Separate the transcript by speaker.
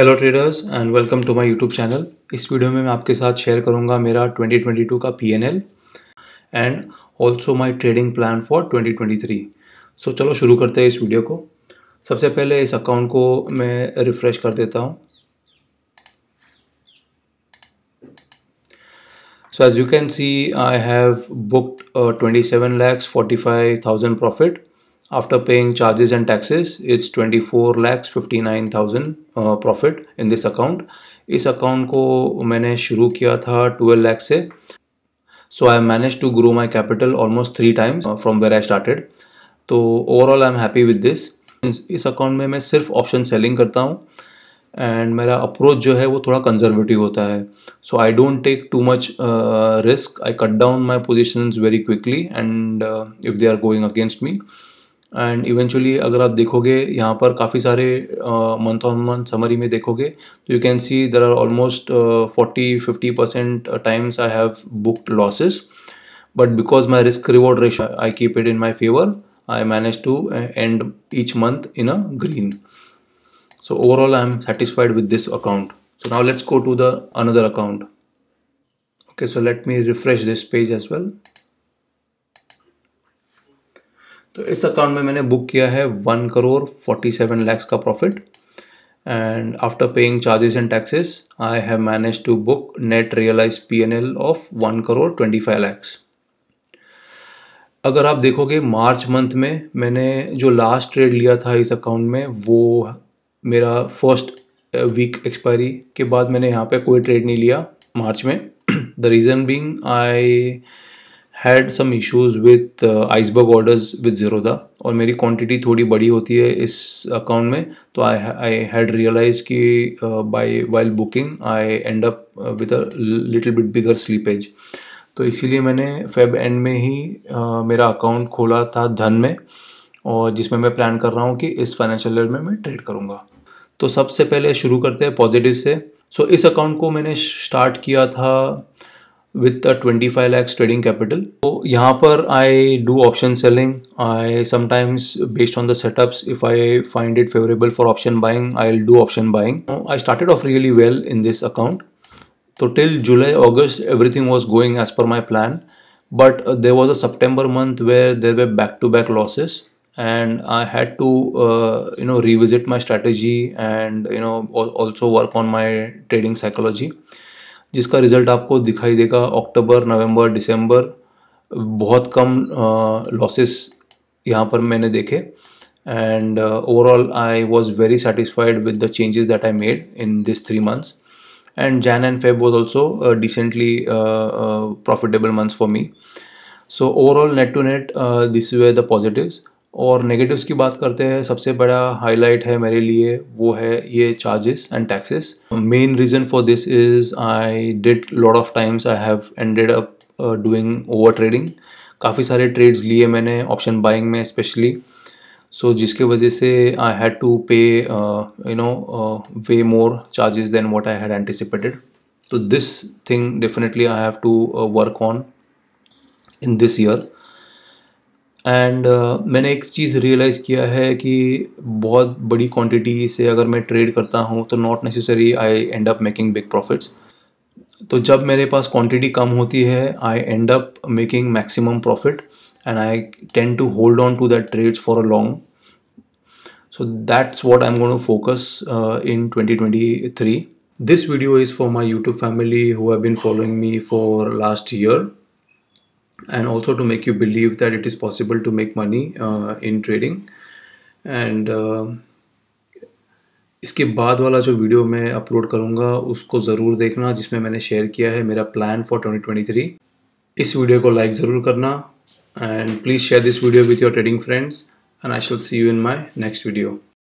Speaker 1: hello traders and welcome to my YouTube channel इस वीडियो में मैं आपके साथ शेयर करूंगा मेरा 2022 का PNL and also my trading plan for 2023 so so, चलो शुरू करते हैं इस वीडियो को सबसे पहले इस अकाउंट को मैं रिफ़्रेश कर देता हूं so as you can see I have booked twenty seven lakhs forty five thousand profit after paying charges and taxes it's 24 lakhs 59000 profit in this account इस अकाउंट को मैंने शुरू किया था 12 lakhs से so I manage to grow my capital almost three times from where I started तो overall I am happy with this इस account में मैं सिर्फ ऑप्शन सेलिंग करता हूँ एंड मेरा अप्रोच जो है वो थोड़ा कंजर्वेटिव होता है so I don't take too much risk I cut down my position very quickly and if they are going against me and eventually अगर आप देखोगे यहाँ पर काफ़ी सारे मंथ ऑन मंथ समरी में देखोगे तो you can see there are almost forty fifty percent times I have booked losses but because my risk reward ratio I keep it in my favour I manage to end each month in a green so overall I am satisfied with this account so now let's go to the another account okay so let me refresh this page as well तो इस account में मैंने book किया है one crore forty seven lakhs का profit and after paying charges and taxes I have manage to book net realise P N L of one crore twenty five lakhs अगर आप देखोगे मार्च मंथ में मैंने जो लास्ट ट्रेड लिया था इस अकाउंट में वो मेरा फर्स्ट वीक एक्सपायरी के बाद मैंने यहाँ पे कोई ट्रेड नहीं लिया मार्च में the reason being I had some issues with iceberg orders with Zerodha और मेरी क्वान्टिटी थोड़ी बड़ी होती है इस अकाउंट में तो आई आई हैड रियलाइज कि by while booking I end up with a little bit bigger slippage तो इसीलिए मैंने फेब एंड में ही uh, मेरा अकाउंट खोला था धन में और जिसमें मैं प्लान कर रहा हूँ कि इस फाइनेंशियल ईयर में मैं ट्रेड करूँगा तो सबसे पहले शुरू करते हैं पॉजिटिव से सो so, इस अकाउंट को मैंने स्टार्ट किया था with a 25 lakhs trading capital so यहाँ I do option selling I sometimes based on the setups if I find it favorable for option buying I'll do option buying I started off really well in this account so till July August everything was going as per my plan but uh, there was a September month where there were back-to-back losses and I had to uh, you know revisit my strategy and you know also work on my trading psychology जिसका result आपको दिखाई देगा अक्टूबर नवंबर दिसंबर बहुत कम losses यहाँ पर मैंने देखे and overall I was very satisfied with the changes that I made in this three months and Jan and Feb was also decently profitable months for me so overall net to net this way the positive और negatives की बात करते हैं सबसे बड़ा highlight है मेरे लिए वो है ये charges and taxes main reason for this is I did lot of times I have ended up doing over trading काफ़ी सारे ट्रेड्स लिए मैंने ऑप्शन बाइंग में स्पेशली सो so, जिसके वजह से I had to pay you know way more charges than what I had anticipated तो this thing definitely I have to work on in this year and uh, मैंने एक चीज़ realise किया है कि बहुत बड़ी क्वांटिटी से अगर मैं ट्रेड करता हूँ तो not necessary I end up making big profits तो जब मेरे पास क्वांटिटी कम होती है I end up making maximum profit and I tend to hold on to that trades for a long so that's what I am to focus in twenty twenty three this video is for my YouTube family have been following me for last year and also to make you believe that it is possible to make money uh, in trading and uh, इसके बाद वाला जो video मैं upload करूँगा उसको ज़रूर देखना जिसमें मैंने शेयर किया है मेरा प्लान फॉर 2023 इस वीडियो को लाइक ज़रूर करना and please share this video with your trading friends and I shall see you in my next video